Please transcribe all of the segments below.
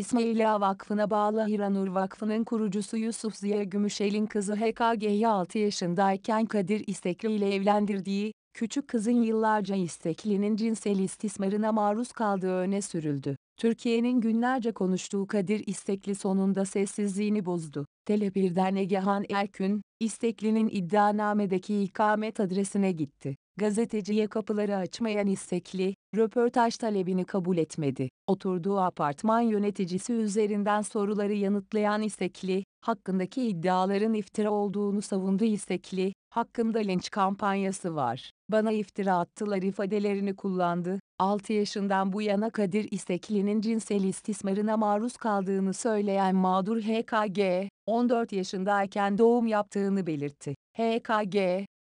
İsmaila Vakfı'na bağlı Hiranur Vakfı'nın kurucusu Yusuf Ziya Gümüşel'in kızı HKG'yi 6 yaşındayken Kadir İstekli ile evlendirdiği, küçük kızın yıllarca isteklinin cinsel istismarına maruz kaldığı öne sürüldü. Türkiye'nin günlerce konuştuğu Kadir İstekli sonunda sessizliğini bozdu. Tele1'den Egehan Erkün, İstekli'nin iddianamedeki ikamet adresine gitti. Gazeteciye kapıları açmayan İstekli, röportaj talebini kabul etmedi. Oturduğu apartman yöneticisi üzerinden soruları yanıtlayan İstekli, hakkındaki iddiaların iftira olduğunu savundu İstekli, hakkımda linç kampanyası var. Bana iftira attılar ifadelerini kullandı. 6 yaşından bu yana Kadir İstekli'nin cinsel istismarına maruz kaldığını söyleyen mağdur HKG, 14 yaşındayken doğum yaptığını belirtti. HKG,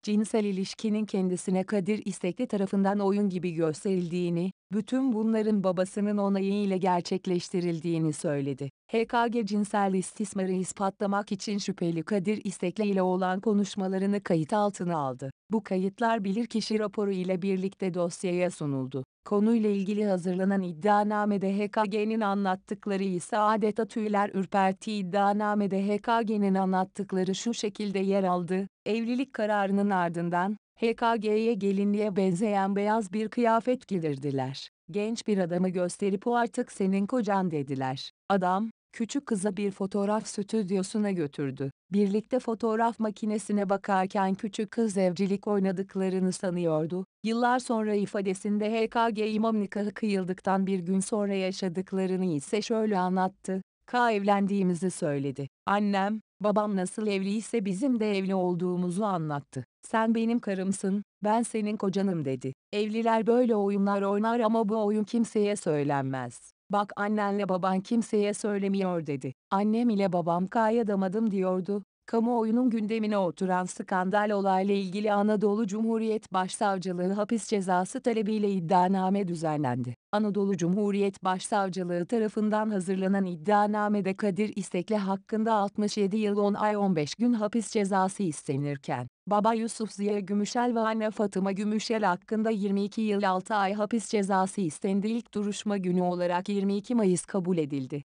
cinsel ilişkinin kendisine Kadir istekli tarafından oyun gibi gösterildiğini, bütün bunların babasının onayıyla gerçekleştirildiğini söyledi. HKG cinsel istismarı ispatlamak için şüpheli Kadir istekli ile olan konuşmalarını kayıt altına aldı. Bu kayıtlar bilirkişi raporu ile birlikte dosyaya sunuldu. Konuyla ilgili hazırlanan iddianamede HKG'nin anlattıkları ise adeta tüyler ürpertiği iddianamede HKG'nin anlattıkları şu şekilde yer aldı. Evlilik kararının ardından, HKG'ye gelinliğe benzeyen beyaz bir kıyafet giydirdiler. Genç bir adamı gösterip o artık senin kocan dediler. Adam, küçük kıza bir fotoğraf stüdyosuna götürdü. Birlikte fotoğraf makinesine bakarken küçük kız evcilik oynadıklarını sanıyordu. Yıllar sonra ifadesinde HKG imam nikahı kıyıldıktan bir gün sonra yaşadıklarını ise şöyle anlattı. K evlendiğimizi söyledi. Annem, babam nasıl evliyse bizim de evli olduğumuzu anlattı. Sen benim karımsın, ben senin kocanım dedi. Evliler böyle oyunlar oynar ama bu oyun kimseye söylenmez bak annenle baban kimseye söylemiyor dedi. Annem ile babam kaya damadım diyordu, kamuoyunun gündemine oturan skandal olayla ilgili Anadolu Cumhuriyet Başsavcılığı hapis cezası talebiyle iddianame düzenlendi. Anadolu Cumhuriyet Başsavcılığı tarafından hazırlanan iddianamede Kadir İstekli hakkında 67 yıl 10 ay 15 gün hapis cezası istenirken, Baba Yusuf Ziya Gümüşel ve anne Fatıma Gümüşel hakkında 22 yıl 6 ay hapis cezası istendi ilk duruşma günü olarak 22 Mayıs kabul edildi.